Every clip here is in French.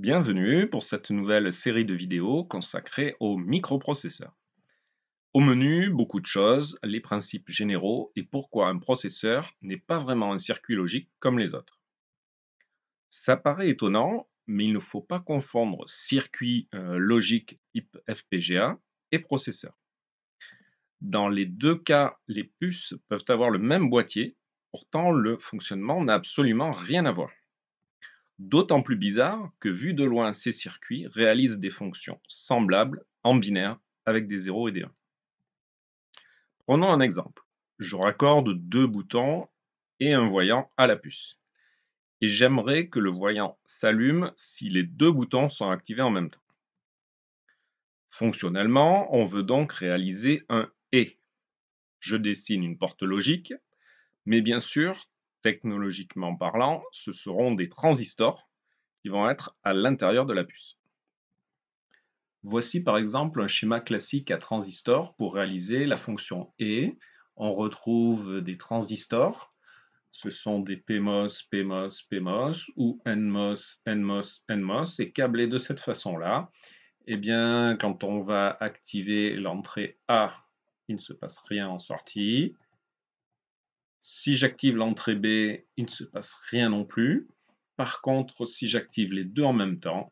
Bienvenue pour cette nouvelle série de vidéos consacrée aux microprocesseurs. Au menu, beaucoup de choses, les principes généraux et pourquoi un processeur n'est pas vraiment un circuit logique comme les autres. Ça paraît étonnant, mais il ne faut pas confondre circuit euh, logique type FPGA et processeur. Dans les deux cas, les puces peuvent avoir le même boîtier, pourtant le fonctionnement n'a absolument rien à voir. D'autant plus bizarre que vu de loin, ces circuits réalisent des fonctions semblables en binaire avec des 0 et des 1. Prenons un exemple. Je raccorde deux boutons et un voyant à la puce. Et j'aimerais que le voyant s'allume si les deux boutons sont activés en même temps. Fonctionnellement, on veut donc réaliser un « et ». Je dessine une porte logique, mais bien sûr, technologiquement parlant, ce seront des transistors qui vont être à l'intérieur de la puce. Voici par exemple un schéma classique à transistors pour réaliser la fonction E. On retrouve des transistors. Ce sont des PMOS, PMOS, PMOS ou NMOS, NMOS, NMOS et câblés de cette façon-là. Eh bien, quand on va activer l'entrée A, il ne se passe rien en sortie. Si j'active l'entrée B, il ne se passe rien non plus. Par contre, si j'active les deux en même temps,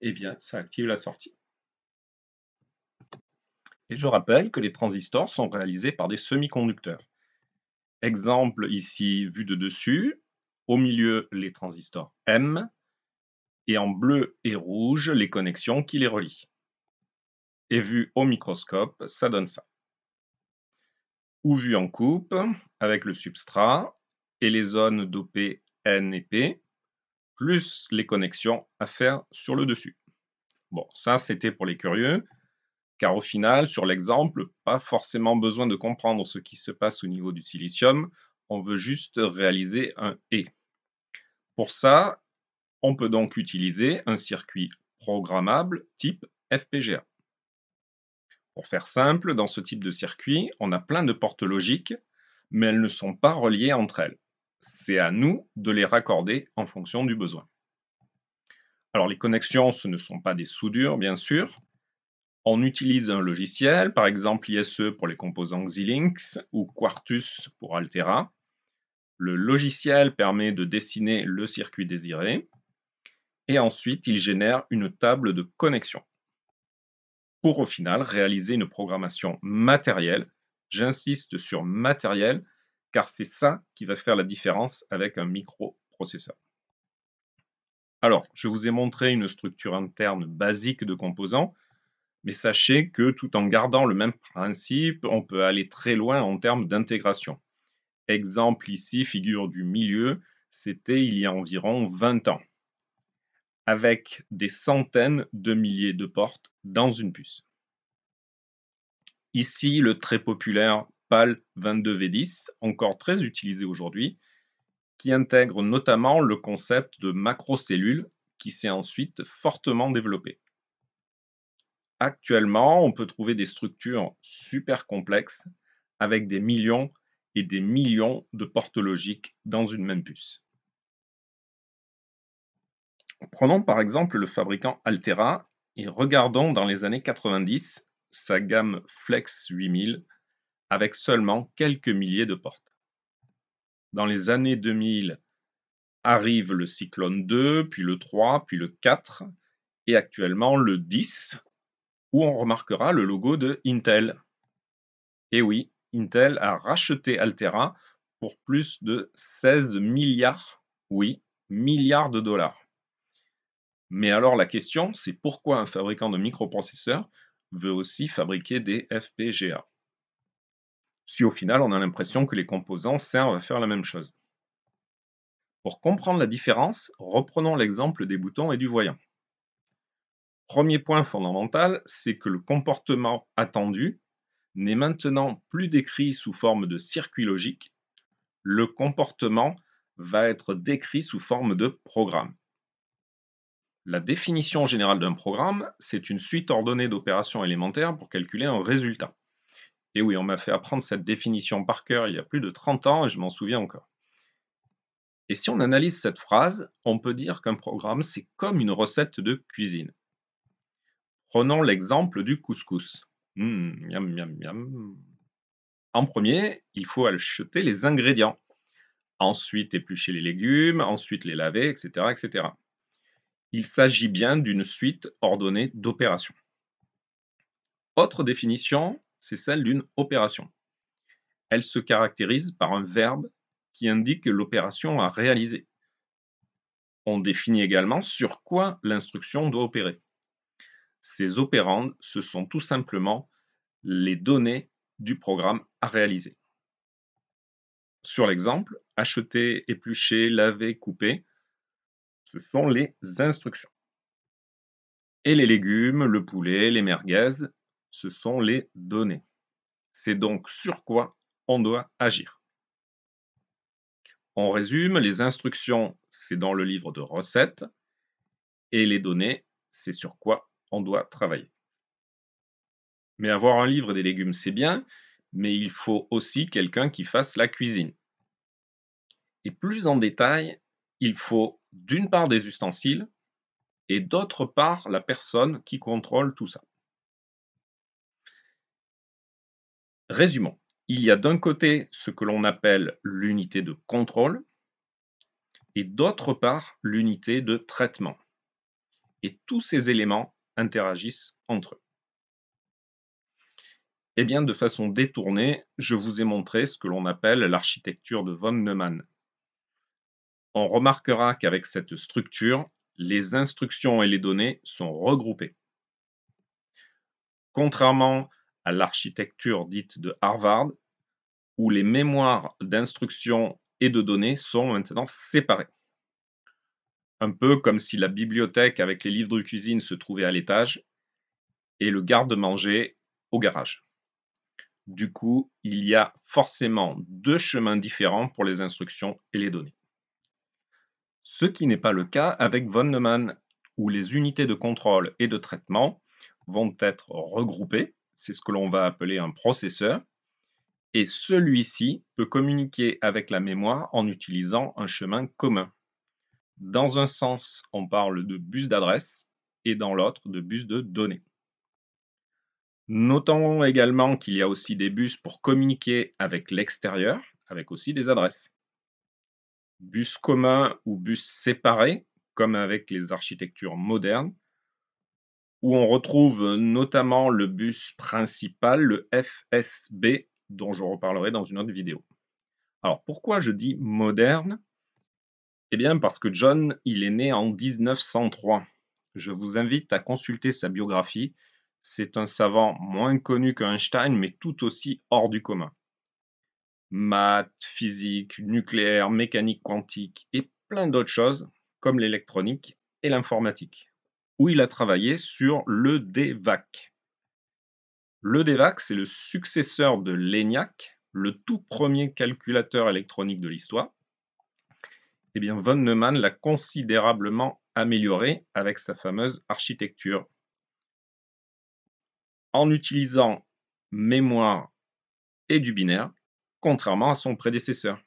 eh bien, ça active la sortie. Et je rappelle que les transistors sont réalisés par des semi-conducteurs. Exemple ici, vu de dessus, au milieu les transistors M, et en bleu et rouge les connexions qui les relient. Et vu au microscope, ça donne ça ou vu en coupe avec le substrat et les zones dopées N et P, plus les connexions à faire sur le dessus. Bon, ça c'était pour les curieux, car au final, sur l'exemple, pas forcément besoin de comprendre ce qui se passe au niveau du silicium, on veut juste réaliser un « et ». Pour ça, on peut donc utiliser un circuit programmable type FPGA. Pour faire simple, dans ce type de circuit, on a plein de portes logiques, mais elles ne sont pas reliées entre elles. C'est à nous de les raccorder en fonction du besoin. Alors les connexions, ce ne sont pas des soudures, bien sûr. On utilise un logiciel, par exemple ISE pour les composants Xilinx ou Quartus pour Altera. Le logiciel permet de dessiner le circuit désiré et ensuite il génère une table de connexion pour au final réaliser une programmation matérielle. J'insiste sur matériel, car c'est ça qui va faire la différence avec un microprocesseur. Alors, je vous ai montré une structure interne basique de composants, mais sachez que tout en gardant le même principe, on peut aller très loin en termes d'intégration. Exemple ici, figure du milieu, c'était il y a environ 20 ans avec des centaines de milliers de portes dans une puce. Ici, le très populaire PAL 22V10, encore très utilisé aujourd'hui, qui intègre notamment le concept de macrocellule qui s'est ensuite fortement développé. Actuellement, on peut trouver des structures super complexes avec des millions et des millions de portes logiques dans une même puce. Prenons par exemple le fabricant Altera et regardons dans les années 90 sa gamme Flex 8000 avec seulement quelques milliers de portes. Dans les années 2000 arrive le Cyclone 2, puis le 3, puis le 4 et actuellement le 10 où on remarquera le logo de Intel. Et oui, Intel a racheté Altera pour plus de 16 milliards, oui, milliards de dollars. Mais alors la question, c'est pourquoi un fabricant de microprocesseurs veut aussi fabriquer des FPGA Si au final on a l'impression que les composants servent à faire la même chose. Pour comprendre la différence, reprenons l'exemple des boutons et du voyant. Premier point fondamental, c'est que le comportement attendu n'est maintenant plus décrit sous forme de circuit logique, le comportement va être décrit sous forme de programme. La définition générale d'un programme, c'est une suite ordonnée d'opérations élémentaires pour calculer un résultat. Et oui, on m'a fait apprendre cette définition par cœur il y a plus de 30 ans et je m'en souviens encore. Et si on analyse cette phrase, on peut dire qu'un programme, c'est comme une recette de cuisine. Prenons l'exemple du couscous. Hum, en premier, il faut acheter les ingrédients. Ensuite, éplucher les légumes, ensuite les laver, etc. etc. Il s'agit bien d'une suite ordonnée d'opérations. Autre définition, c'est celle d'une opération. Elle se caractérise par un verbe qui indique l'opération à réaliser. On définit également sur quoi l'instruction doit opérer. Ces opérandes, ce sont tout simplement les données du programme à réaliser. Sur l'exemple, acheter, éplucher, laver, couper, ce sont les instructions. Et les légumes, le poulet, les merguez, ce sont les données. C'est donc sur quoi on doit agir. On résume, les instructions, c'est dans le livre de recettes, et les données, c'est sur quoi on doit travailler. Mais avoir un livre des légumes, c'est bien, mais il faut aussi quelqu'un qui fasse la cuisine. Et plus en détail, il faut d'une part des ustensiles et d'autre part la personne qui contrôle tout ça. Résumons, il y a d'un côté ce que l'on appelle l'unité de contrôle et d'autre part l'unité de traitement. Et tous ces éléments interagissent entre eux. Eh bien, de façon détournée, je vous ai montré ce que l'on appelle l'architecture de von Neumann. On remarquera qu'avec cette structure, les instructions et les données sont regroupées. Contrairement à l'architecture dite de Harvard, où les mémoires d'instructions et de données sont maintenant séparées. Un peu comme si la bibliothèque avec les livres de cuisine se trouvait à l'étage et le garde-manger au garage. Du coup, il y a forcément deux chemins différents pour les instructions et les données ce qui n'est pas le cas avec von Neumann, où les unités de contrôle et de traitement vont être regroupées, c'est ce que l'on va appeler un processeur, et celui-ci peut communiquer avec la mémoire en utilisant un chemin commun. Dans un sens, on parle de bus d'adresse et dans l'autre de bus de données. Notons également qu'il y a aussi des bus pour communiquer avec l'extérieur, avec aussi des adresses bus commun ou bus séparé, comme avec les architectures modernes, où on retrouve notamment le bus principal, le FSB, dont je reparlerai dans une autre vidéo. Alors pourquoi je dis moderne Eh bien parce que John, il est né en 1903. Je vous invite à consulter sa biographie. C'est un savant moins connu qu'Einstein, mais tout aussi hors du commun maths, physique, nucléaire, mécanique quantique et plein d'autres choses comme l'électronique et l'informatique, où il a travaillé sur le DEVAC. Le DEVAC, c'est le successeur de l'ENIAC, le tout premier calculateur électronique de l'histoire. Eh bien, von Neumann l'a considérablement amélioré avec sa fameuse architecture. En utilisant mémoire et du binaire, contrairement à son prédécesseur.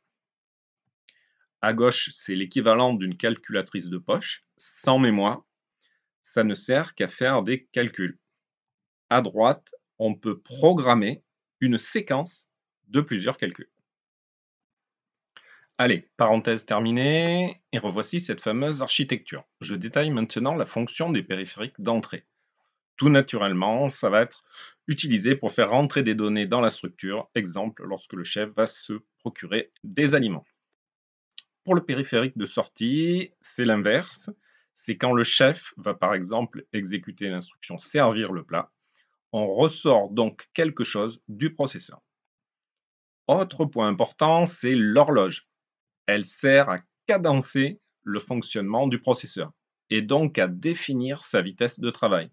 À gauche, c'est l'équivalent d'une calculatrice de poche, sans mémoire. Ça ne sert qu'à faire des calculs. À droite, on peut programmer une séquence de plusieurs calculs. Allez, parenthèse terminée, et revoici cette fameuse architecture. Je détaille maintenant la fonction des périphériques d'entrée tout naturellement, ça va être utilisé pour faire rentrer des données dans la structure, exemple lorsque le chef va se procurer des aliments. Pour le périphérique de sortie, c'est l'inverse. C'est quand le chef va par exemple exécuter l'instruction servir le plat. On ressort donc quelque chose du processeur. Autre point important, c'est l'horloge. Elle sert à cadencer le fonctionnement du processeur et donc à définir sa vitesse de travail.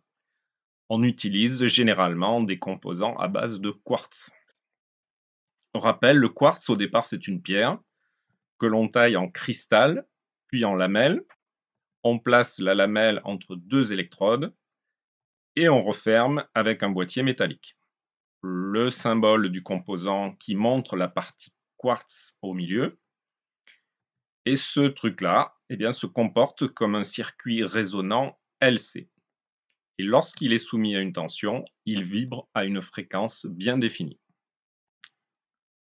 On utilise généralement des composants à base de quartz. On rappelle, le quartz, au départ, c'est une pierre que l'on taille en cristal, puis en lamelle. On place la lamelle entre deux électrodes et on referme avec un boîtier métallique. Le symbole du composant qui montre la partie quartz au milieu. Et ce truc-là eh bien, se comporte comme un circuit résonnant LC et lorsqu'il est soumis à une tension, il vibre à une fréquence bien définie.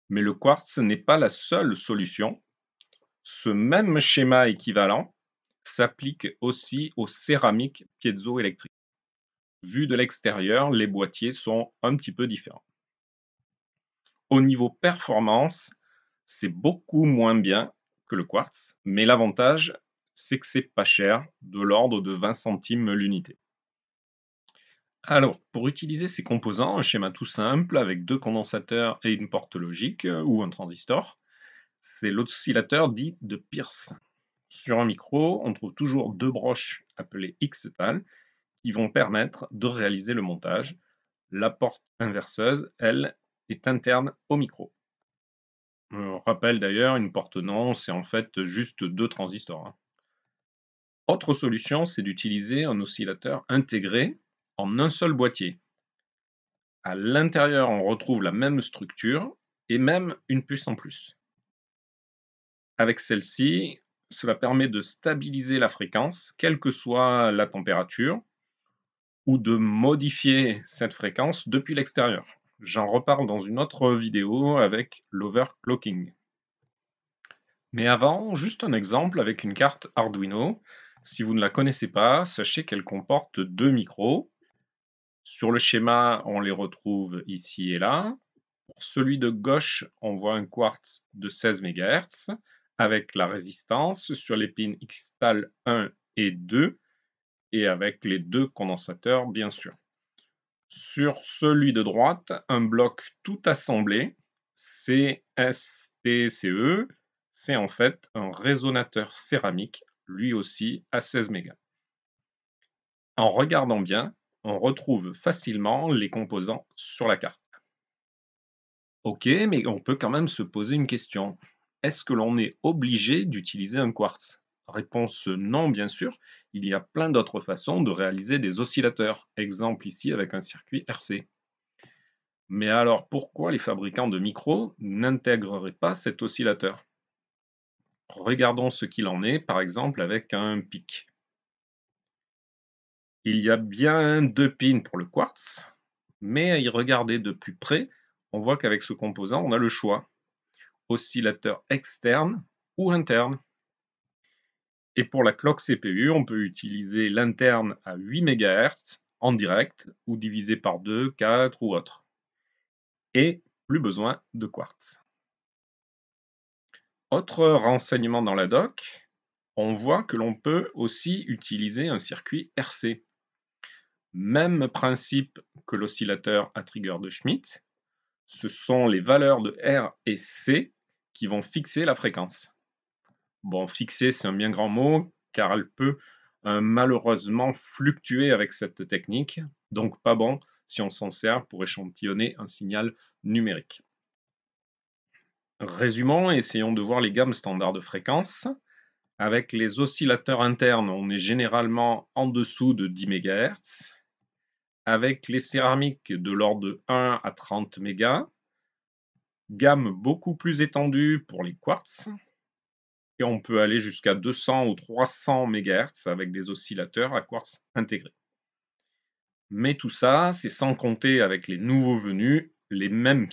Mais le quartz n'est pas la seule solution. Ce même schéma équivalent s'applique aussi aux céramiques piezoélectriques. Vu de l'extérieur, les boîtiers sont un petit peu différents. Au niveau performance, c'est beaucoup moins bien que le quartz, mais l'avantage, c'est que c'est pas cher, de l'ordre de 20 centimes l'unité. Alors, pour utiliser ces composants, un schéma tout simple avec deux condensateurs et une porte logique euh, ou un transistor, c'est l'oscillateur dit de Pierce. Sur un micro, on trouve toujours deux broches appelées XPAL qui vont permettre de réaliser le montage. La porte inverseuse, elle, est interne au micro. On rappelle d'ailleurs, une porte non, c'est en fait juste deux transistors. Hein. Autre solution, c'est d'utiliser un oscillateur intégré en un seul boîtier. À l'intérieur, on retrouve la même structure et même une puce en plus. Avec celle-ci, cela permet de stabiliser la fréquence, quelle que soit la température, ou de modifier cette fréquence depuis l'extérieur. J'en reparle dans une autre vidéo avec l'overclocking. Mais avant, juste un exemple avec une carte Arduino. Si vous ne la connaissez pas, sachez qu'elle comporte deux micros, sur le schéma, on les retrouve ici et là. Pour celui de gauche, on voit un quartz de 16 MHz avec la résistance sur les pins XTAL 1 et 2 et avec les deux condensateurs bien sûr. Sur celui de droite, un bloc tout assemblé, CSTCE, c'est en fait un résonateur céramique, lui aussi à 16 MHz. En regardant bien, on retrouve facilement les composants sur la carte. Ok, mais on peut quand même se poser une question. Est-ce que l'on est obligé d'utiliser un quartz Réponse non, bien sûr. Il y a plein d'autres façons de réaliser des oscillateurs. Exemple ici avec un circuit RC. Mais alors pourquoi les fabricants de micros n'intégreraient pas cet oscillateur Regardons ce qu'il en est, par exemple avec un pic. Il y a bien deux pins pour le quartz, mais à y regarder de plus près, on voit qu'avec ce composant, on a le choix. Oscillateur externe ou interne. Et pour la clock CPU, on peut utiliser l'interne à 8 MHz en direct ou divisé par 2, 4 ou autre. Et plus besoin de quartz. Autre renseignement dans la doc, on voit que l'on peut aussi utiliser un circuit RC. Même principe que l'oscillateur à trigger de Schmitt. Ce sont les valeurs de R et C qui vont fixer la fréquence. Bon, fixer, c'est un bien grand mot, car elle peut euh, malheureusement fluctuer avec cette technique, donc pas bon si on s'en sert pour échantillonner un signal numérique. Résumons, essayons de voir les gammes standards de fréquence. Avec les oscillateurs internes, on est généralement en dessous de 10 MHz avec les céramiques de l'ordre de 1 à 30 MHz, gamme beaucoup plus étendue pour les quartz, hum. et on peut aller jusqu'à 200 ou 300 MHz avec des oscillateurs à quartz intégrés. Mais tout ça, c'est sans compter avec les nouveaux venus, les MEMS.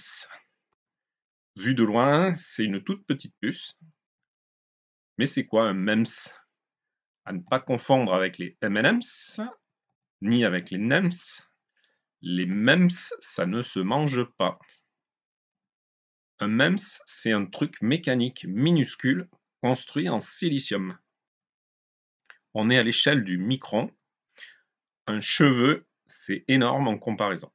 Vu de loin, c'est une toute petite puce. Mais c'est quoi un MEMS À ne pas confondre avec les Mms, ni avec les nems. Les mems, ça ne se mange pas. Un MEMS, c'est un truc mécanique minuscule construit en silicium. On est à l'échelle du micron. Un cheveu, c'est énorme en comparaison.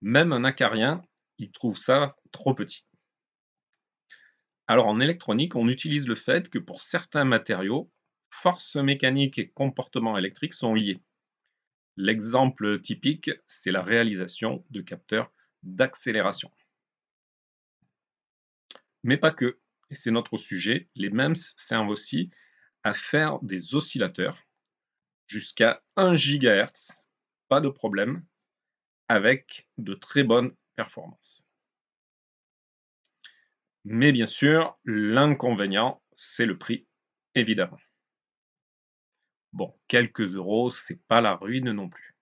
Même un acarien, il trouve ça trop petit. Alors en électronique, on utilise le fait que pour certains matériaux, Force mécanique et comportement électrique sont liés. L'exemple typique, c'est la réalisation de capteurs d'accélération. Mais pas que, et c'est notre sujet, les MEMS servent aussi à faire des oscillateurs jusqu'à 1 GHz, pas de problème, avec de très bonnes performances. Mais bien sûr, l'inconvénient, c'est le prix, évidemment. Bon, quelques euros, c'est pas la ruine non plus.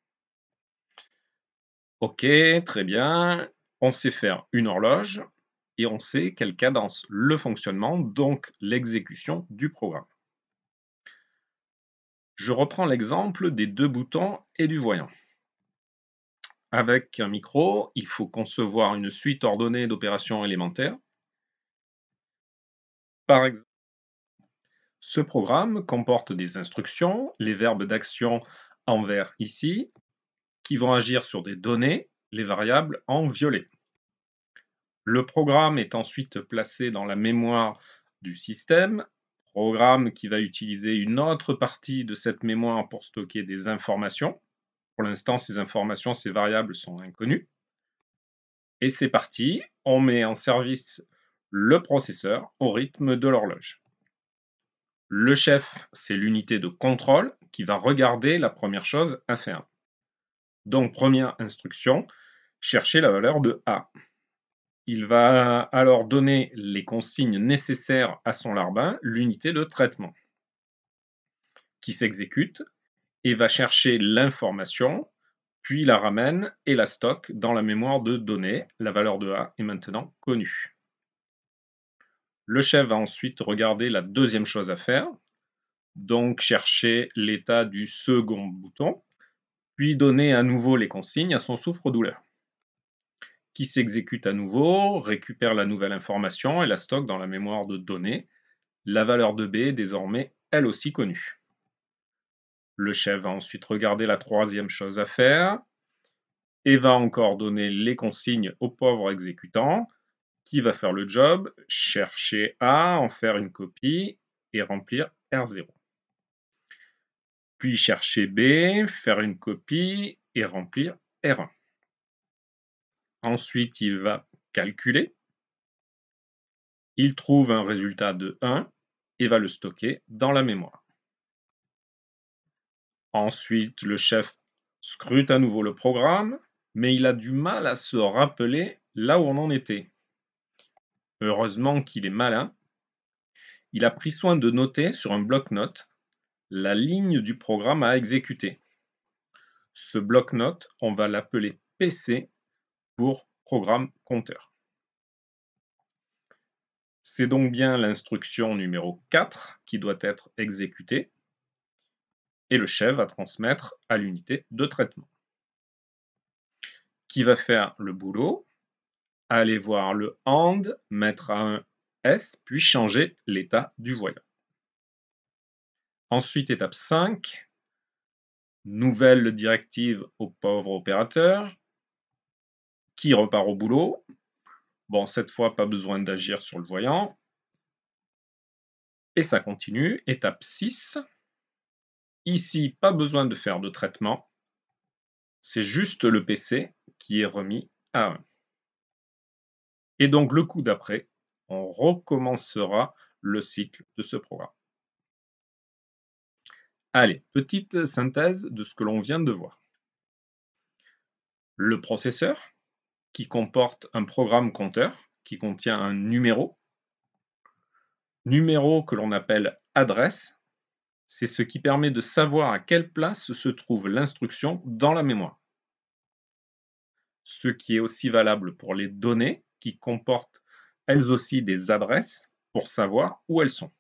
Ok, très bien. On sait faire une horloge et on sait quelle cadence le fonctionnement, donc l'exécution du programme. Je reprends l'exemple des deux boutons et du voyant. Avec un micro, il faut concevoir une suite ordonnée d'opérations élémentaires. Par exemple, ce programme comporte des instructions, les verbes d'action en vert ici, qui vont agir sur des données, les variables en violet. Le programme est ensuite placé dans la mémoire du système, programme qui va utiliser une autre partie de cette mémoire pour stocker des informations. Pour l'instant, ces informations, ces variables sont inconnues. Et c'est parti, on met en service le processeur au rythme de l'horloge. Le chef, c'est l'unité de contrôle qui va regarder la première chose à faire. Donc, première instruction, chercher la valeur de A. Il va alors donner les consignes nécessaires à son larbin, l'unité de traitement, qui s'exécute et va chercher l'information, puis la ramène et la stocke dans la mémoire de données. La valeur de A est maintenant connue. Le chef va ensuite regarder la deuxième chose à faire, donc chercher l'état du second bouton, puis donner à nouveau les consignes à son souffre-douleur, qui s'exécute à nouveau, récupère la nouvelle information et la stocke dans la mémoire de données. La valeur de B est désormais elle aussi connue. Le chef va ensuite regarder la troisième chose à faire et va encore donner les consignes au pauvre exécutant, qui va faire le job, chercher A, en faire une copie et remplir R0. Puis chercher B, faire une copie et remplir R1. Ensuite, il va calculer. Il trouve un résultat de 1 et va le stocker dans la mémoire. Ensuite, le chef scrute à nouveau le programme, mais il a du mal à se rappeler là où on en était. Heureusement qu'il est malin. Il a pris soin de noter sur un bloc-notes la ligne du programme à exécuter. Ce bloc note on va l'appeler PC pour programme compteur. C'est donc bien l'instruction numéro 4 qui doit être exécutée et le chef va transmettre à l'unité de traitement qui va faire le boulot aller voir le AND, mettre à un S, puis changer l'état du voyant. Ensuite, étape 5, nouvelle directive au pauvre opérateur, qui repart au boulot. Bon, cette fois, pas besoin d'agir sur le voyant. Et ça continue. Étape 6. Ici, pas besoin de faire de traitement. C'est juste le PC qui est remis à 1. Et donc le coup d'après, on recommencera le cycle de ce programme. Allez, petite synthèse de ce que l'on vient de voir. Le processeur, qui comporte un programme compteur, qui contient un numéro. Numéro que l'on appelle adresse, c'est ce qui permet de savoir à quelle place se trouve l'instruction dans la mémoire. Ce qui est aussi valable pour les données, qui comportent elles aussi des adresses pour savoir où elles sont.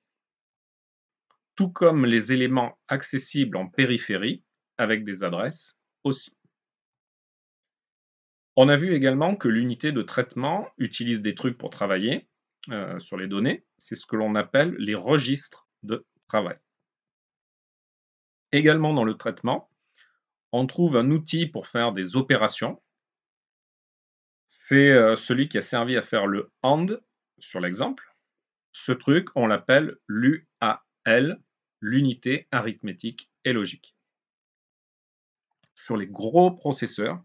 Tout comme les éléments accessibles en périphérie avec des adresses aussi. On a vu également que l'unité de traitement utilise des trucs pour travailler euh, sur les données. C'est ce que l'on appelle les registres de travail. Également dans le traitement, on trouve un outil pour faire des opérations c'est euh, celui qui a servi à faire le AND sur l'exemple. Ce truc, on l'appelle l'UAL, l'unité arithmétique et logique. Sur les gros processeurs,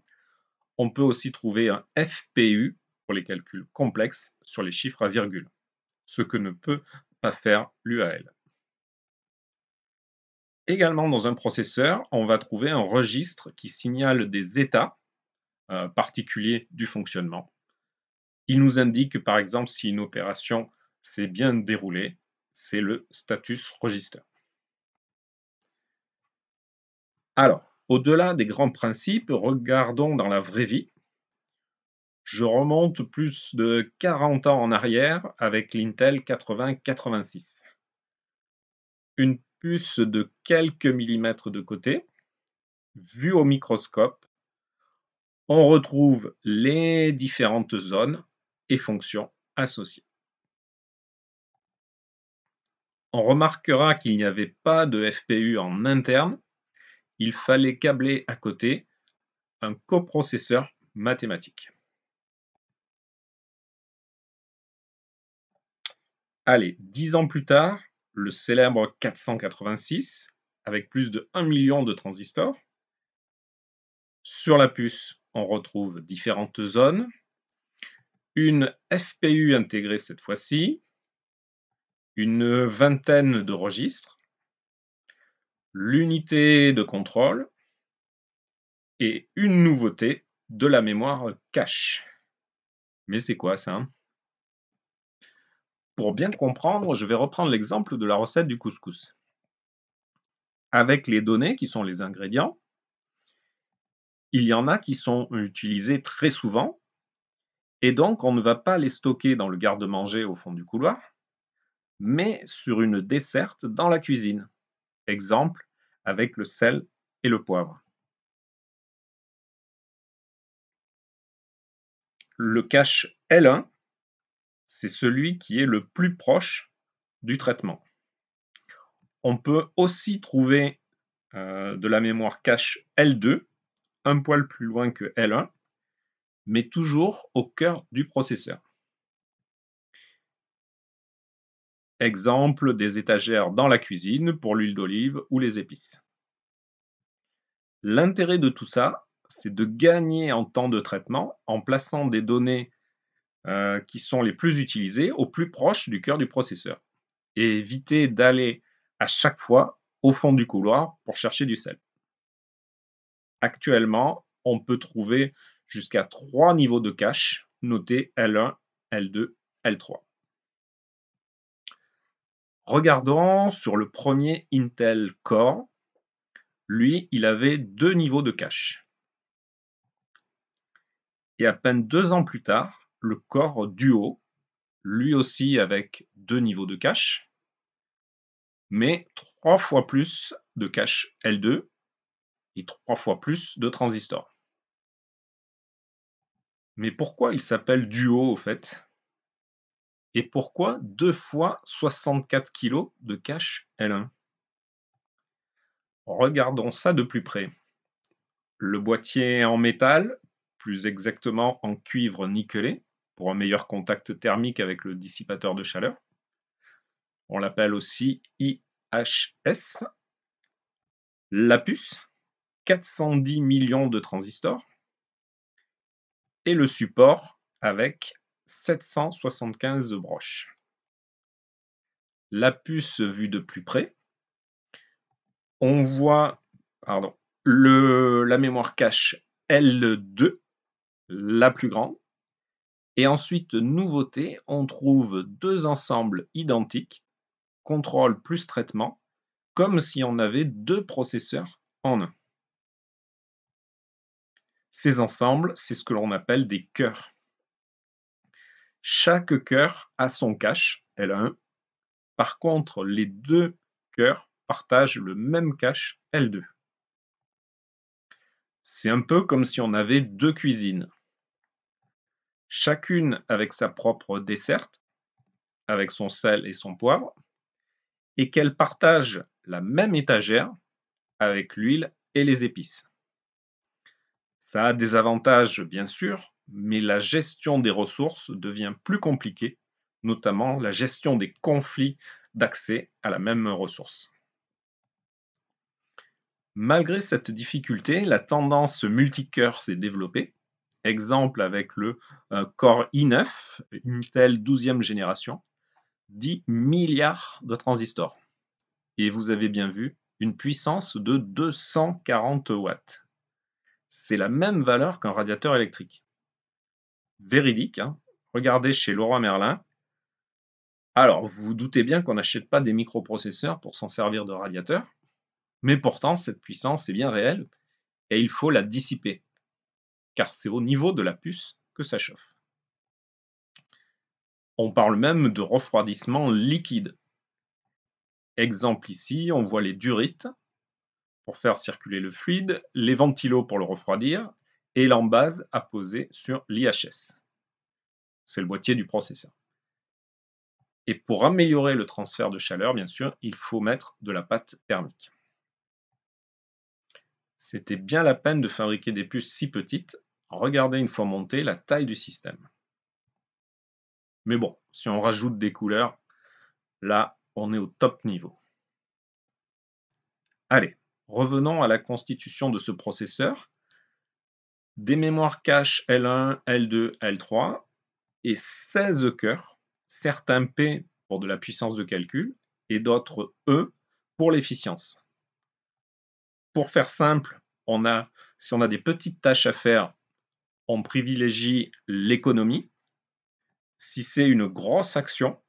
on peut aussi trouver un FPU pour les calculs complexes sur les chiffres à virgule, ce que ne peut pas faire l'UAL. Également dans un processeur, on va trouver un registre qui signale des états euh, particulier du fonctionnement. Il nous indique par exemple si une opération s'est bien déroulée, c'est le status register. Alors, au-delà des grands principes, regardons dans la vraie vie. Je remonte plus de 40 ans en arrière avec l'Intel 8086. Une puce de quelques millimètres de côté, vue au microscope, on retrouve les différentes zones et fonctions associées. On remarquera qu'il n'y avait pas de FPU en interne. Il fallait câbler à côté un coprocesseur mathématique. Allez, dix ans plus tard, le célèbre 486, avec plus de 1 million de transistors. Sur la puce, on retrouve différentes zones, une FPU intégrée cette fois-ci, une vingtaine de registres, l'unité de contrôle et une nouveauté de la mémoire cache. Mais c'est quoi ça hein Pour bien comprendre, je vais reprendre l'exemple de la recette du couscous. Avec les données qui sont les ingrédients, il y en a qui sont utilisés très souvent, et donc on ne va pas les stocker dans le garde-manger au fond du couloir, mais sur une desserte dans la cuisine. Exemple avec le sel et le poivre. Le cache L1, c'est celui qui est le plus proche du traitement. On peut aussi trouver euh, de la mémoire cache L2 un poil plus loin que L1, mais toujours au cœur du processeur. Exemple des étagères dans la cuisine pour l'huile d'olive ou les épices. L'intérêt de tout ça, c'est de gagner en temps de traitement en plaçant des données euh, qui sont les plus utilisées au plus proche du cœur du processeur et éviter d'aller à chaque fois au fond du couloir pour chercher du sel. Actuellement, on peut trouver jusqu'à trois niveaux de cache notés L1, L2, L3. Regardons sur le premier Intel Core. Lui, il avait deux niveaux de cache. Et à peine deux ans plus tard, le Core Duo, lui aussi avec deux niveaux de cache, mais trois fois plus de cache L2 et trois fois plus de transistors. Mais pourquoi il s'appelle duo au fait Et pourquoi 2 fois 64 kg de cache L1 Regardons ça de plus près. Le boîtier en métal, plus exactement en cuivre nickelé, pour un meilleur contact thermique avec le dissipateur de chaleur. On l'appelle aussi IHS. La puce, 410 millions de transistors et le support avec 775 broches. La puce vue de plus près, on voit pardon, la mémoire cache L2, la plus grande. Et ensuite, nouveauté, on trouve deux ensembles identiques, contrôle plus traitement, comme si on avait deux processeurs en un. Ces ensembles, c'est ce que l'on appelle des cœurs. Chaque cœur a son cache, L1. Par contre, les deux cœurs partagent le même cache, L2. C'est un peu comme si on avait deux cuisines. Chacune avec sa propre desserte, avec son sel et son poivre, et qu'elle partage la même étagère avec l'huile et les épices. Ça a des avantages, bien sûr, mais la gestion des ressources devient plus compliquée, notamment la gestion des conflits d'accès à la même ressource. Malgré cette difficulté, la tendance multicœur s'est développée. Exemple avec le euh, Core i9, telle 12e génération, 10 milliards de transistors. Et vous avez bien vu, une puissance de 240 watts c'est la même valeur qu'un radiateur électrique. Véridique, hein. regardez chez Leroy Merlin. Alors, vous vous doutez bien qu'on n'achète pas des microprocesseurs pour s'en servir de radiateur, mais pourtant, cette puissance est bien réelle et il faut la dissiper, car c'est au niveau de la puce que ça chauffe. On parle même de refroidissement liquide. Exemple ici, on voit les durites, pour faire circuler le fluide, les ventilos pour le refroidir et l'embase à poser sur l'IHS. C'est le boîtier du processeur. Et pour améliorer le transfert de chaleur, bien sûr, il faut mettre de la pâte thermique. C'était bien la peine de fabriquer des puces si petites. Regardez une fois montée la taille du système. Mais bon, si on rajoute des couleurs, là, on est au top niveau. Allez, revenons à la constitution de ce processeur, des mémoires cache L1, L2, L3 et 16 cœurs, certains P pour de la puissance de calcul et d'autres E pour l'efficience. Pour faire simple, on a, si on a des petites tâches à faire, on privilégie l'économie. Si c'est une grosse action,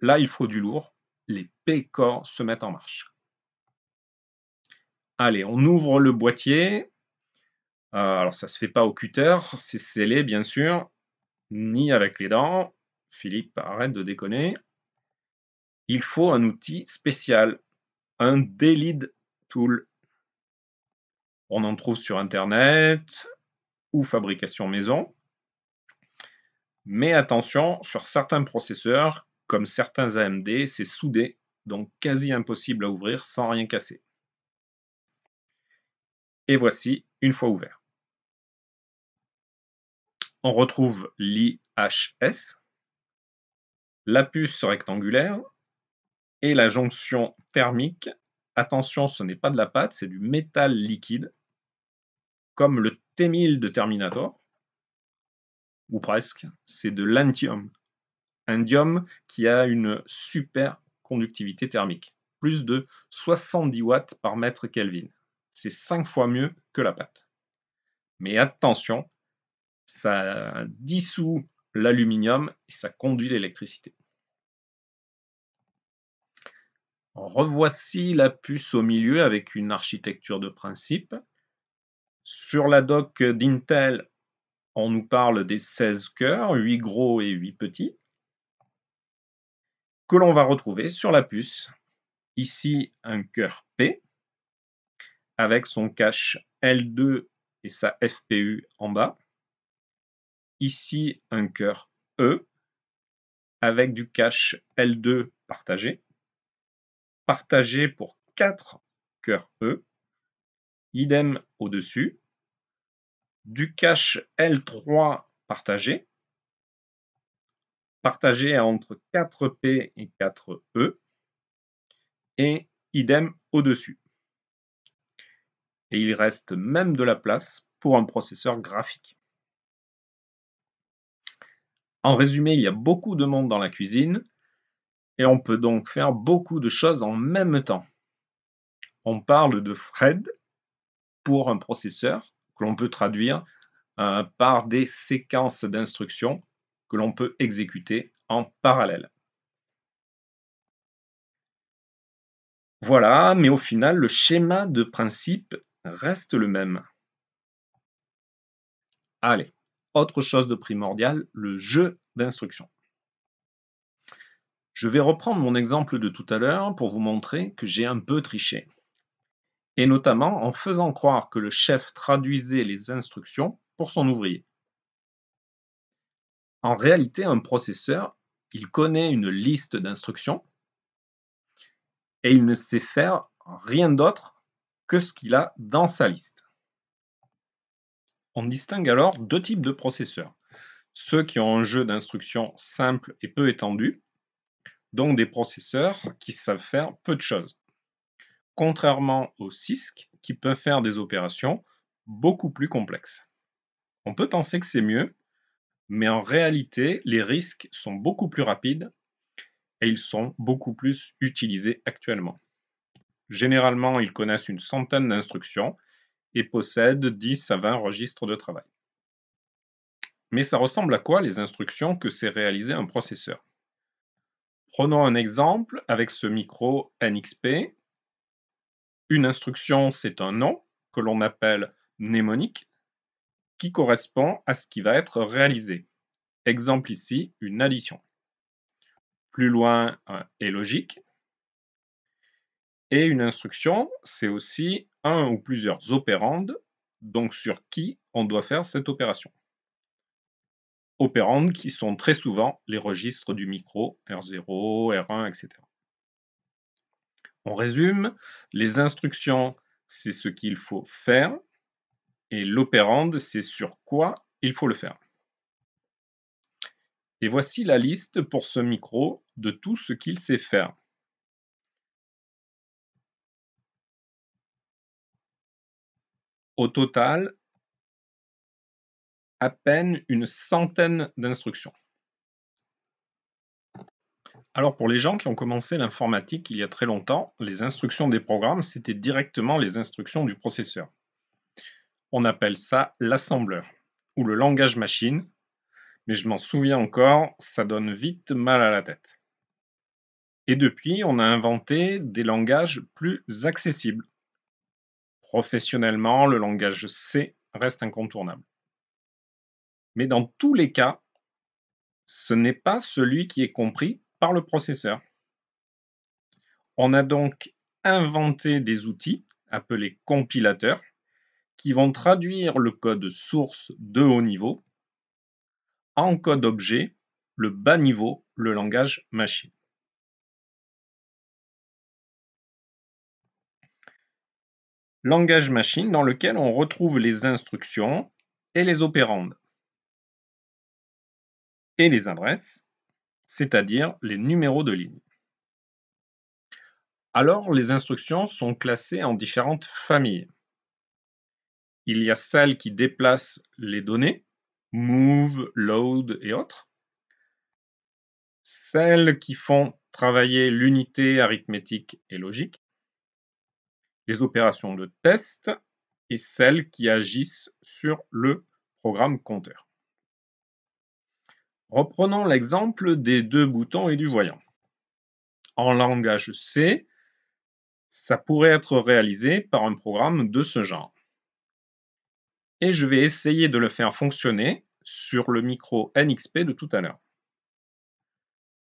là il faut du lourd, les P-corps se mettent en marche. Allez, on ouvre le boîtier. Euh, alors, ça ne se fait pas au cutter, c'est scellé, bien sûr, ni avec les dents. Philippe, arrête de déconner. Il faut un outil spécial, un delid tool. On en trouve sur Internet ou fabrication maison. Mais attention, sur certains processeurs, comme certains AMD, c'est soudé, donc quasi impossible à ouvrir sans rien casser. Et voici une fois ouvert. On retrouve l'IHS, la puce rectangulaire et la jonction thermique. Attention, ce n'est pas de la pâte, c'est du métal liquide, comme le T1000 de Terminator, ou presque, c'est de l'antium. Indium qui a une super conductivité thermique, plus de 70 watts par mètre Kelvin c'est 5 fois mieux que la pâte. Mais attention, ça dissout l'aluminium et ça conduit l'électricité. Revoici la puce au milieu avec une architecture de principe. Sur la doc d'Intel, on nous parle des 16 cœurs, 8 gros et 8 petits, que l'on va retrouver sur la puce. Ici, un cœur P, avec son cache L2 et sa FPU en bas. Ici, un cœur E avec du cache L2 partagé. Partagé pour 4 cœurs E. Idem au-dessus. Du cache L3 partagé. Partagé entre 4P et 4E. E. Et idem au-dessus et il reste même de la place pour un processeur graphique. En résumé, il y a beaucoup de monde dans la cuisine et on peut donc faire beaucoup de choses en même temps. On parle de Fred pour un processeur que l'on peut traduire euh, par des séquences d'instructions que l'on peut exécuter en parallèle. Voilà, mais au final, le schéma de principe reste le même. Allez, autre chose de primordial, le jeu d'instructions. Je vais reprendre mon exemple de tout à l'heure pour vous montrer que j'ai un peu triché. Et notamment en faisant croire que le chef traduisait les instructions pour son ouvrier. En réalité, un processeur, il connaît une liste d'instructions et il ne sait faire rien d'autre que ce qu'il a dans sa liste. On distingue alors deux types de processeurs. Ceux qui ont un jeu d'instructions simple et peu étendu, donc des processeurs qui savent faire peu de choses. Contrairement aux CISC qui peuvent faire des opérations beaucoup plus complexes. On peut penser que c'est mieux, mais en réalité, les risques sont beaucoup plus rapides et ils sont beaucoup plus utilisés actuellement. Généralement, ils connaissent une centaine d'instructions et possèdent 10 à 20 registres de travail. Mais ça ressemble à quoi les instructions que sait réaliser un processeur Prenons un exemple avec ce micro NXP. Une instruction, c'est un nom que l'on appelle mnémonique qui correspond à ce qui va être réalisé. Exemple ici, une addition. Plus loin est logique, et une instruction, c'est aussi un ou plusieurs opérandes, donc sur qui on doit faire cette opération. Opérandes qui sont très souvent les registres du micro, R0, R1, etc. On résume, les instructions, c'est ce qu'il faut faire, et l'opérande, c'est sur quoi il faut le faire. Et voici la liste pour ce micro de tout ce qu'il sait faire. Au total, à peine une centaine d'instructions. Alors pour les gens qui ont commencé l'informatique il y a très longtemps, les instructions des programmes, c'était directement les instructions du processeur. On appelle ça l'assembleur ou le langage machine, mais je m'en souviens encore, ça donne vite mal à la tête. Et depuis, on a inventé des langages plus accessibles, Professionnellement, le langage C reste incontournable. Mais dans tous les cas, ce n'est pas celui qui est compris par le processeur. On a donc inventé des outils appelés compilateurs qui vont traduire le code source de haut niveau en code objet, le bas niveau, le langage machine. langage machine dans lequel on retrouve les instructions et les opérandes et les adresses, c'est-à-dire les numéros de ligne. Alors, les instructions sont classées en différentes familles. Il y a celles qui déplacent les données, move, load et autres. Celles qui font travailler l'unité arithmétique et logique les opérations de test et celles qui agissent sur le programme compteur. Reprenons l'exemple des deux boutons et du voyant. En langage C, ça pourrait être réalisé par un programme de ce genre. Et je vais essayer de le faire fonctionner sur le micro NXP de tout à l'heure.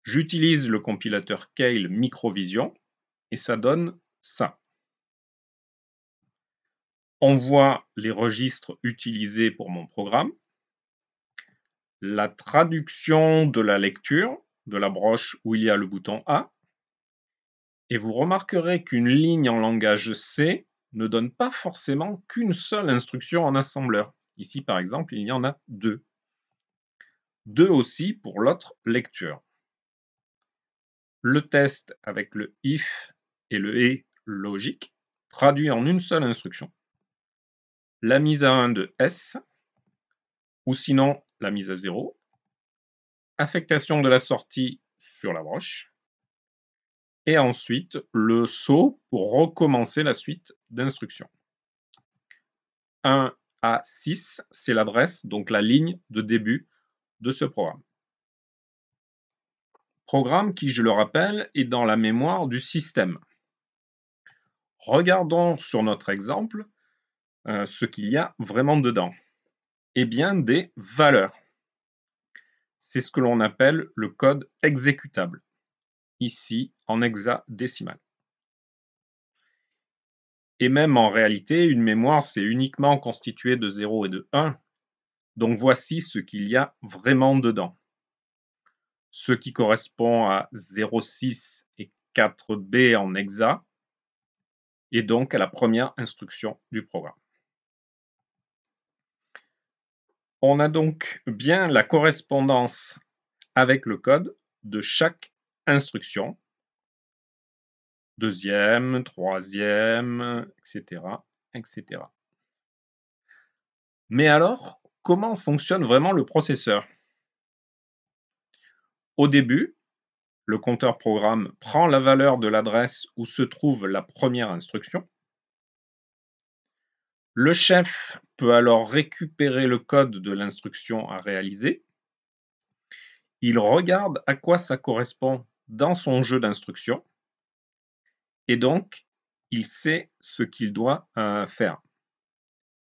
J'utilise le compilateur Kale Microvision et ça donne ça. On voit les registres utilisés pour mon programme, la traduction de la lecture de la broche où il y a le bouton A, et vous remarquerez qu'une ligne en langage C ne donne pas forcément qu'une seule instruction en assembleur. Ici, par exemple, il y en a deux. Deux aussi pour l'autre lecture. Le test avec le if et le et logique traduit en une seule instruction la mise à 1 de S, ou sinon la mise à 0, affectation de la sortie sur la broche, et ensuite le saut pour recommencer la suite d'instructions. 1 à 6, c'est l'adresse, donc la ligne de début de ce programme. Programme qui, je le rappelle, est dans la mémoire du système. Regardons sur notre exemple euh, ce qu'il y a vraiment dedans Eh bien, des valeurs. C'est ce que l'on appelle le code exécutable, ici en hexadécimal. Et même en réalité, une mémoire, c'est uniquement constitué de 0 et de 1. Donc voici ce qu'il y a vraiment dedans. Ce qui correspond à 0,6 et 4B en hexa, et donc à la première instruction du programme. On a donc bien la correspondance avec le code de chaque instruction, deuxième, troisième, etc., etc. Mais alors, comment fonctionne vraiment le processeur Au début, le compteur programme prend la valeur de l'adresse où se trouve la première instruction le chef peut alors récupérer le code de l'instruction à réaliser. Il regarde à quoi ça correspond dans son jeu d'instruction. Et donc, il sait ce qu'il doit euh, faire,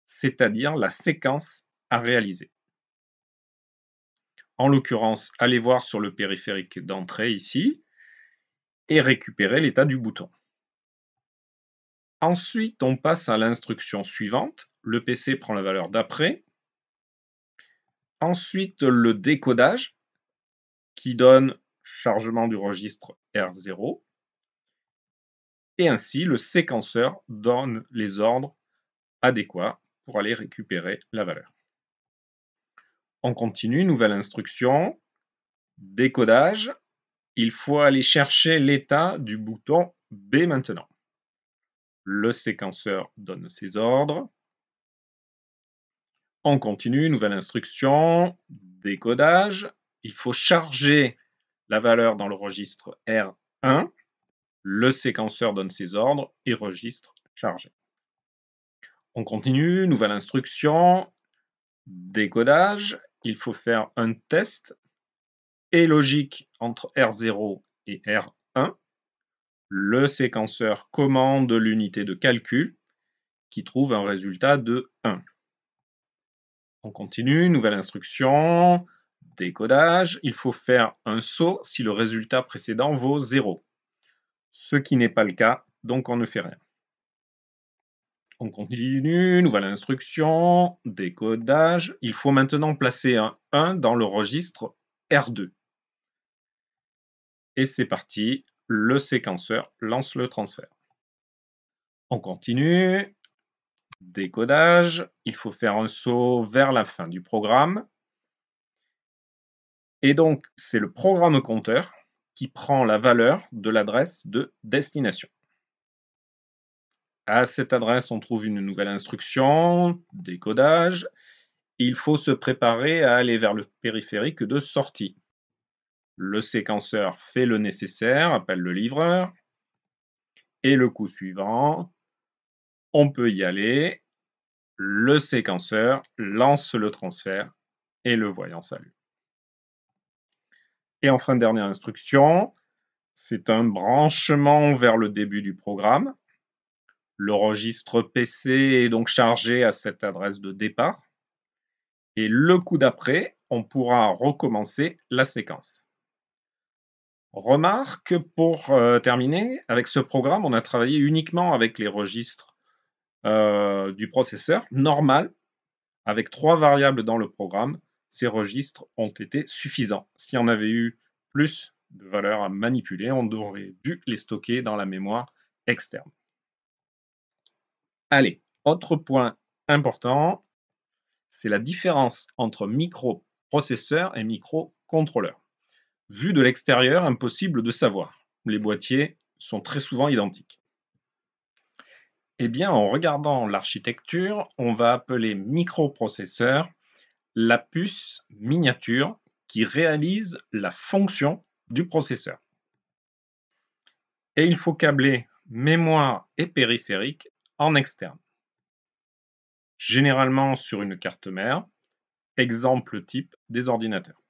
c'est-à-dire la séquence à réaliser. En l'occurrence, allez voir sur le périphérique d'entrée ici et récupérer l'état du bouton. Ensuite, on passe à l'instruction suivante. Le PC prend la valeur d'après. Ensuite, le décodage qui donne chargement du registre R0. Et ainsi, le séquenceur donne les ordres adéquats pour aller récupérer la valeur. On continue, nouvelle instruction, décodage. Il faut aller chercher l'état du bouton B maintenant le séquenceur donne ses ordres. On continue, nouvelle instruction, décodage. Il faut charger la valeur dans le registre R1. Le séquenceur donne ses ordres et registre chargé. On continue, nouvelle instruction, décodage. Il faut faire un test et logique entre R0 et R1 le séquenceur commande l'unité de calcul qui trouve un résultat de 1. On continue, nouvelle instruction, décodage. Il faut faire un saut si le résultat précédent vaut 0, ce qui n'est pas le cas, donc on ne fait rien. On continue, nouvelle instruction, décodage. Il faut maintenant placer un 1 dans le registre R2. Et c'est parti, le séquenceur lance le transfert. On continue. Décodage. Il faut faire un saut vers la fin du programme. Et donc, c'est le programme compteur qui prend la valeur de l'adresse de destination. À cette adresse, on trouve une nouvelle instruction, décodage. Il faut se préparer à aller vers le périphérique de sortie. Le séquenceur fait le nécessaire, appelle le livreur. Et le coup suivant, on peut y aller. Le séquenceur lance le transfert et le voyant s'allume. Et enfin, dernière instruction, c'est un branchement vers le début du programme. Le registre PC est donc chargé à cette adresse de départ. Et le coup d'après, on pourra recommencer la séquence. Remarque pour euh, terminer, avec ce programme, on a travaillé uniquement avec les registres euh, du processeur normal, avec trois variables dans le programme. Ces registres ont été suffisants. Si on avait eu plus de valeurs à manipuler, on aurait dû les stocker dans la mémoire externe. Allez, autre point important, c'est la différence entre microprocesseur et microcontrôleur. Vu de l'extérieur, impossible de savoir. Les boîtiers sont très souvent identiques. Eh bien, en regardant l'architecture, on va appeler microprocesseur la puce miniature qui réalise la fonction du processeur. Et il faut câbler mémoire et périphérique en externe. Généralement sur une carte mère, exemple type des ordinateurs.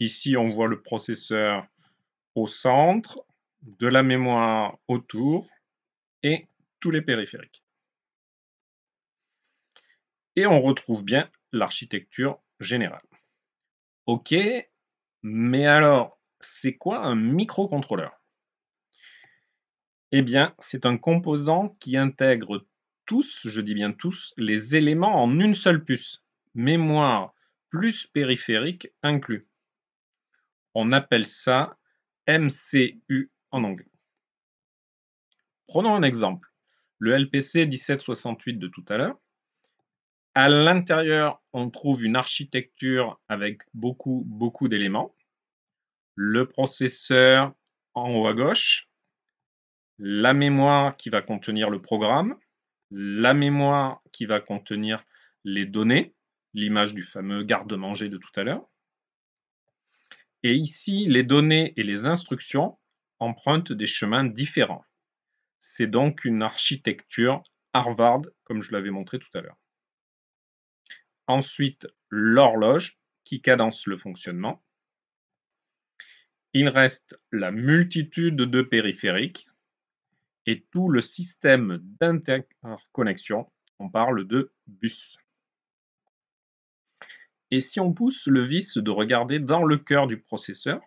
Ici, on voit le processeur au centre, de la mémoire autour et tous les périphériques. Et on retrouve bien l'architecture générale. Ok, mais alors, c'est quoi un microcontrôleur Eh bien, c'est un composant qui intègre tous, je dis bien tous, les éléments en une seule puce, mémoire plus périphérique inclus. On appelle ça MCU en anglais. Prenons un exemple, le LPC 1768 de tout à l'heure. À l'intérieur, on trouve une architecture avec beaucoup, beaucoup d'éléments. Le processeur en haut à gauche, la mémoire qui va contenir le programme, la mémoire qui va contenir les données, l'image du fameux garde-manger de tout à l'heure, et ici, les données et les instructions empruntent des chemins différents. C'est donc une architecture Harvard, comme je l'avais montré tout à l'heure. Ensuite, l'horloge qui cadence le fonctionnement. Il reste la multitude de périphériques et tout le système d'interconnexion. On parle de bus. Et si on pousse le vice de regarder dans le cœur du processeur,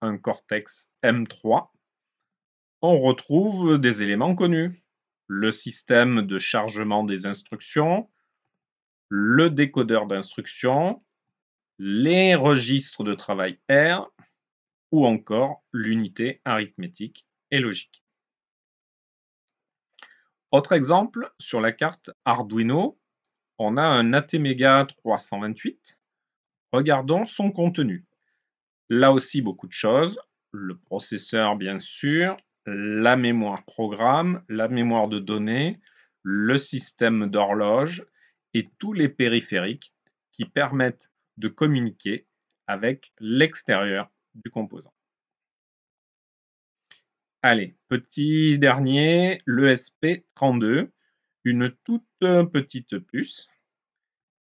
un Cortex M3, on retrouve des éléments connus. Le système de chargement des instructions, le décodeur d'instructions, les registres de travail R ou encore l'unité arithmétique et logique. Autre exemple, sur la carte Arduino, on a un ATmega 328. Regardons son contenu. Là aussi, beaucoup de choses. Le processeur, bien sûr, la mémoire programme, la mémoire de données, le système d'horloge et tous les périphériques qui permettent de communiquer avec l'extérieur du composant. Allez, petit dernier, l'ESP32, une toute petite puce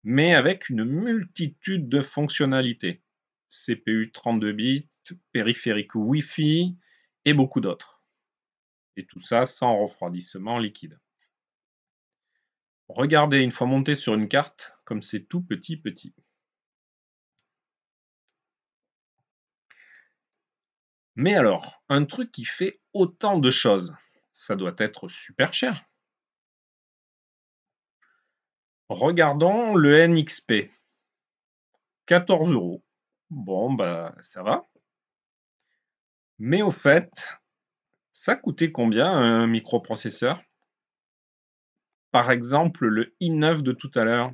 mais avec une multitude de fonctionnalités. CPU 32 bits, périphérique Wi-Fi et beaucoup d'autres. Et tout ça sans refroidissement liquide. Regardez une fois monté sur une carte comme c'est tout petit petit. Mais alors, un truc qui fait autant de choses, ça doit être super cher. Regardons le NXP. 14 euros. Bon, bah, ça va. Mais au fait, ça coûtait combien un microprocesseur Par exemple, le i9 de tout à l'heure.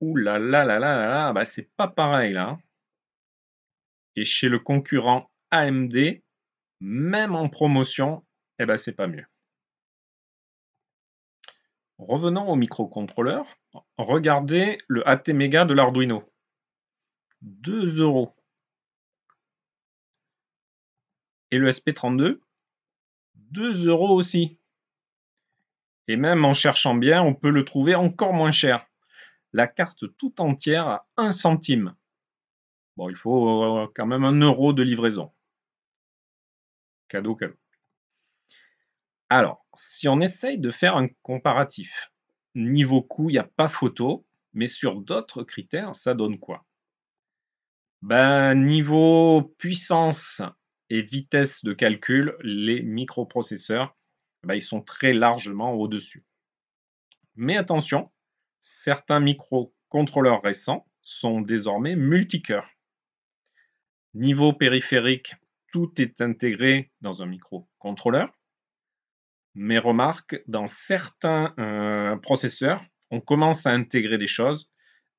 Ouh là là là là là, bah, c'est pas pareil là. Et chez le concurrent AMD, même en promotion, eh ben, c'est pas mieux. Revenons au microcontrôleur. Regardez le ATmega de l'Arduino. 2 euros. Et le SP32, 2 euros aussi. Et même en cherchant bien, on peut le trouver encore moins cher. La carte tout entière à 1 centime. Bon, il faut euh, quand même 1 euro de livraison. Cadeau, cadeau. Alors, si on essaye de faire un comparatif, niveau coût, il n'y a pas photo, mais sur d'autres critères, ça donne quoi ben, Niveau puissance et vitesse de calcul, les microprocesseurs, ben, ils sont très largement au-dessus. Mais attention, certains microcontrôleurs récents sont désormais multicœurs. Niveau périphérique, tout est intégré dans un microcontrôleur mais remarque, dans certains euh, processeurs, on commence à intégrer des choses,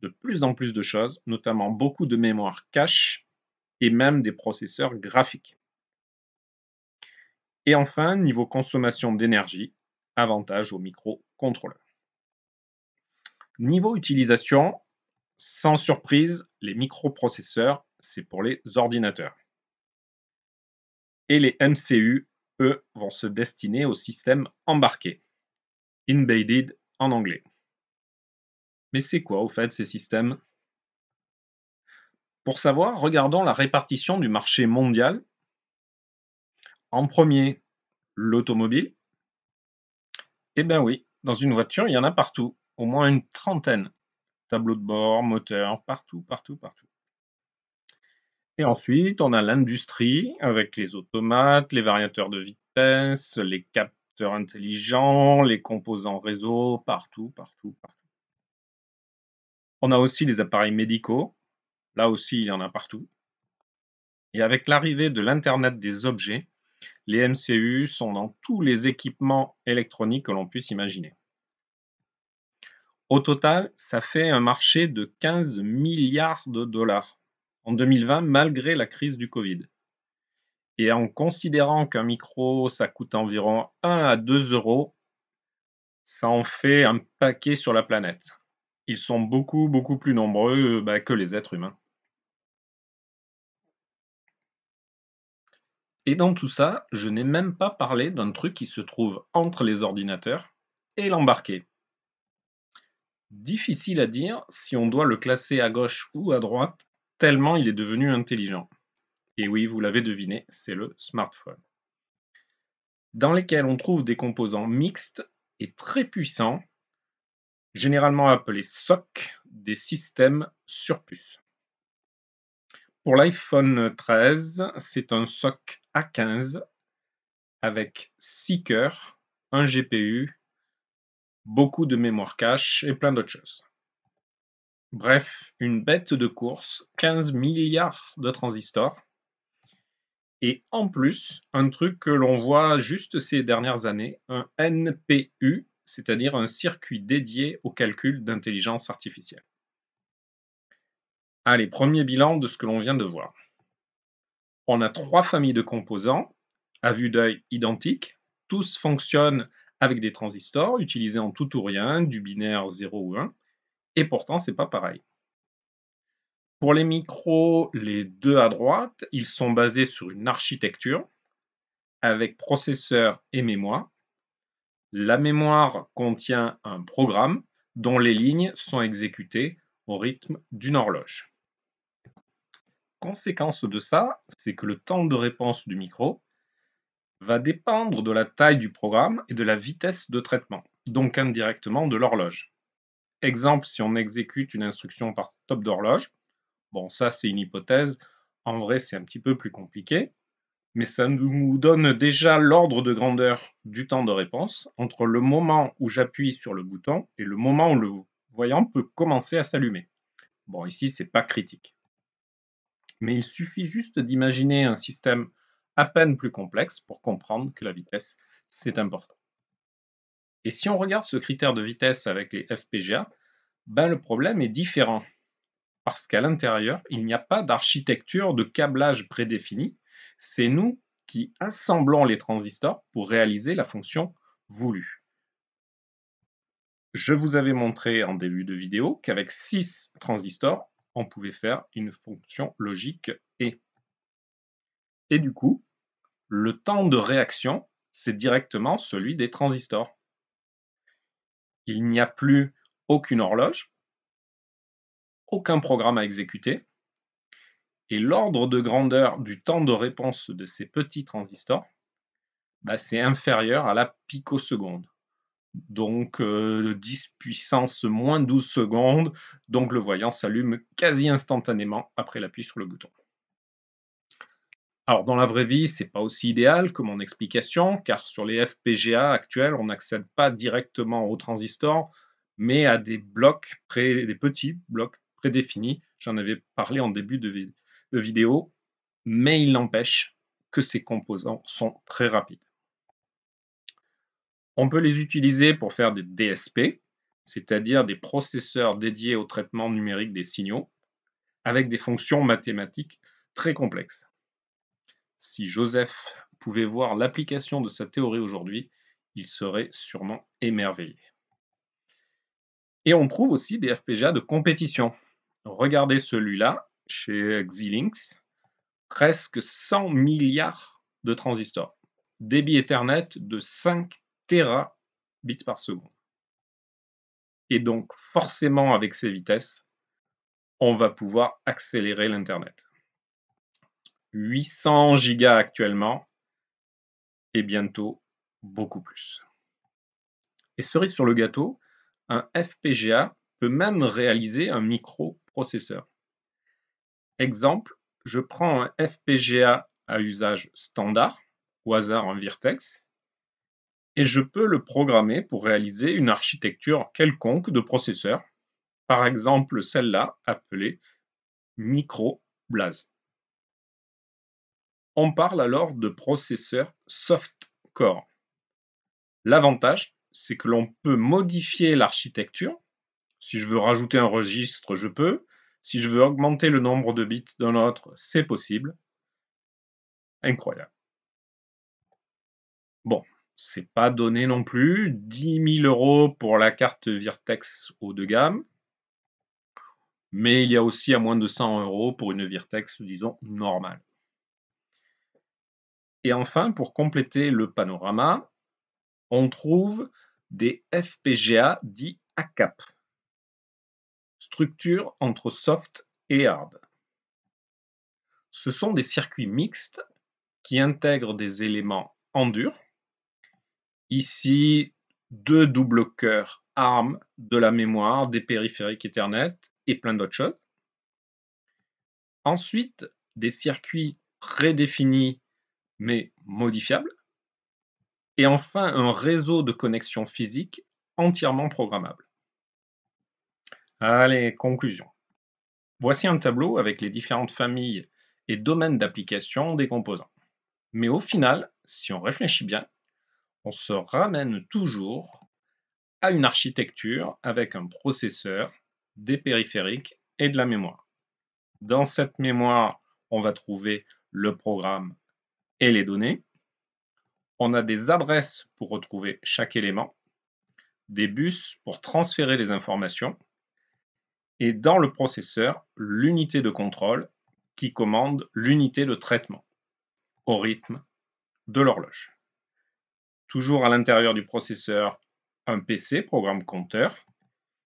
de plus en plus de choses, notamment beaucoup de mémoire cache et même des processeurs graphiques. Et enfin, niveau consommation d'énergie, avantage au microcontrôleur. Niveau utilisation, sans surprise, les microprocesseurs, c'est pour les ordinateurs. Et les MCU, eux, vont se destiner au système embarqué, embedded en anglais. Mais c'est quoi au fait ces systèmes Pour savoir, regardons la répartition du marché mondial. En premier, l'automobile. Eh bien oui, dans une voiture, il y en a partout, au moins une trentaine. Tableau de bord, moteur, partout, partout, partout. Et ensuite, on a l'industrie avec les automates, les variateurs de vitesse, les capteurs intelligents, les composants réseau, partout, partout, partout. On a aussi les appareils médicaux. Là aussi, il y en a partout. Et avec l'arrivée de l'Internet des objets, les MCU sont dans tous les équipements électroniques que l'on puisse imaginer. Au total, ça fait un marché de 15 milliards de dollars en 2020 malgré la crise du Covid. Et en considérant qu'un micro, ça coûte environ 1 à 2 euros, ça en fait un paquet sur la planète. Ils sont beaucoup, beaucoup plus nombreux euh, bah, que les êtres humains. Et dans tout ça, je n'ai même pas parlé d'un truc qui se trouve entre les ordinateurs et l'embarqué. Difficile à dire si on doit le classer à gauche ou à droite, tellement il est devenu intelligent. Et oui, vous l'avez deviné, c'est le smartphone. Dans lesquels on trouve des composants mixtes et très puissants, généralement appelés SOC, des systèmes sur Pour l'iPhone 13, c'est un SOC A15 avec 6 cœurs, un GPU, beaucoup de mémoire cache et plein d'autres choses. Bref, une bête de course, 15 milliards de transistors. Et en plus, un truc que l'on voit juste ces dernières années, un NPU, c'est-à-dire un circuit dédié au calcul d'intelligence artificielle. Allez, premier bilan de ce que l'on vient de voir. On a trois familles de composants à vue d'œil identiques. Tous fonctionnent avec des transistors utilisés en tout ou rien, du binaire 0 ou 1 et pourtant, c'est pas pareil. Pour les micros, les deux à droite, ils sont basés sur une architecture avec processeur et mémoire. La mémoire contient un programme dont les lignes sont exécutées au rythme d'une horloge. Conséquence de ça, c'est que le temps de réponse du micro va dépendre de la taille du programme et de la vitesse de traitement, donc indirectement de l'horloge. Exemple, si on exécute une instruction par top d'horloge, bon, ça c'est une hypothèse, en vrai c'est un petit peu plus compliqué, mais ça nous donne déjà l'ordre de grandeur du temps de réponse entre le moment où j'appuie sur le bouton et le moment où le voyant peut commencer à s'allumer. Bon, ici c'est pas critique. Mais il suffit juste d'imaginer un système à peine plus complexe pour comprendre que la vitesse c'est important. Et si on regarde ce critère de vitesse avec les FPGA, ben le problème est différent. Parce qu'à l'intérieur, il n'y a pas d'architecture de câblage prédéfini. C'est nous qui assemblons les transistors pour réaliser la fonction voulue. Je vous avais montré en début de vidéo qu'avec 6 transistors, on pouvait faire une fonction logique et. Et du coup, le temps de réaction, c'est directement celui des transistors il n'y a plus aucune horloge, aucun programme à exécuter, et l'ordre de grandeur du temps de réponse de ces petits transistors, bah, c'est inférieur à la picoseconde. Donc 10 euh, puissance moins 12 secondes, donc le voyant s'allume quasi instantanément après l'appui sur le bouton. Alors dans la vraie vie, c'est pas aussi idéal que mon explication, car sur les FPGA actuels, on n'accède pas directement aux transistors, mais à des blocs, pré, des petits blocs prédéfinis. J'en avais parlé en début de, de vidéo, mais il n'empêche que ces composants sont très rapides. On peut les utiliser pour faire des DSP, c'est-à-dire des processeurs dédiés au traitement numérique des signaux, avec des fonctions mathématiques très complexes. Si Joseph pouvait voir l'application de sa théorie aujourd'hui, il serait sûrement émerveillé. Et on trouve aussi des FPGA de compétition. Regardez celui-là chez Xilinx, presque 100 milliards de transistors, débit Ethernet de 5 terabits par seconde. Et donc forcément avec ces vitesses, on va pouvoir accélérer l'Internet. 800 gigas actuellement et bientôt beaucoup plus. Et cerise sur le gâteau, un FPGA peut même réaliser un microprocesseur. Exemple, je prends un FPGA à usage standard, au hasard un Virtex, et je peux le programmer pour réaliser une architecture quelconque de processeur, par exemple celle-là appelée MicroBlaze. On parle alors de processeur soft-core. L'avantage, c'est que l'on peut modifier l'architecture. Si je veux rajouter un registre, je peux. Si je veux augmenter le nombre de bits d'un autre, c'est possible. Incroyable. Bon, c'est pas donné non plus. 10 000 euros pour la carte Virtex haut de gamme. Mais il y a aussi à moins de 100 euros pour une Virtex, disons, normale. Et enfin, pour compléter le panorama, on trouve des FPGA dits ACAP, structure entre soft et hard. Ce sont des circuits mixtes qui intègrent des éléments en dur. Ici, deux doubles cœurs ARM, de la mémoire, des périphériques Ethernet et plein d'autres choses. Ensuite, des circuits prédéfinis mais modifiable. Et enfin, un réseau de connexions physiques entièrement programmable. Allez, conclusion. Voici un tableau avec les différentes familles et domaines d'application des composants. Mais au final, si on réfléchit bien, on se ramène toujours à une architecture avec un processeur, des périphériques et de la mémoire. Dans cette mémoire, on va trouver le programme et les données. On a des adresses pour retrouver chaque élément, des bus pour transférer les informations, et dans le processeur, l'unité de contrôle qui commande l'unité de traitement au rythme de l'horloge. Toujours à l'intérieur du processeur, un PC, programme compteur,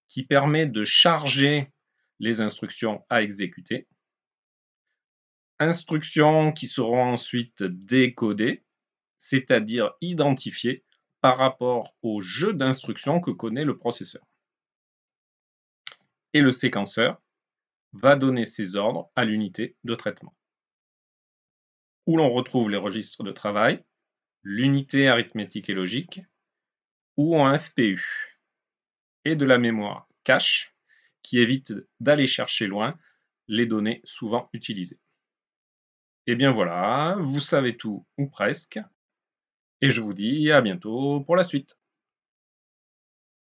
qui permet de charger les instructions à exécuter instructions qui seront ensuite décodées, c'est-à-dire identifiées par rapport au jeu d'instructions que connaît le processeur. Et le séquenceur va donner ses ordres à l'unité de traitement. Où l'on retrouve les registres de travail, l'unité arithmétique et logique, ou en FPU, et de la mémoire cache, qui évite d'aller chercher loin les données souvent utilisées. Et eh bien voilà, vous savez tout, ou presque, et je vous dis à bientôt pour la suite.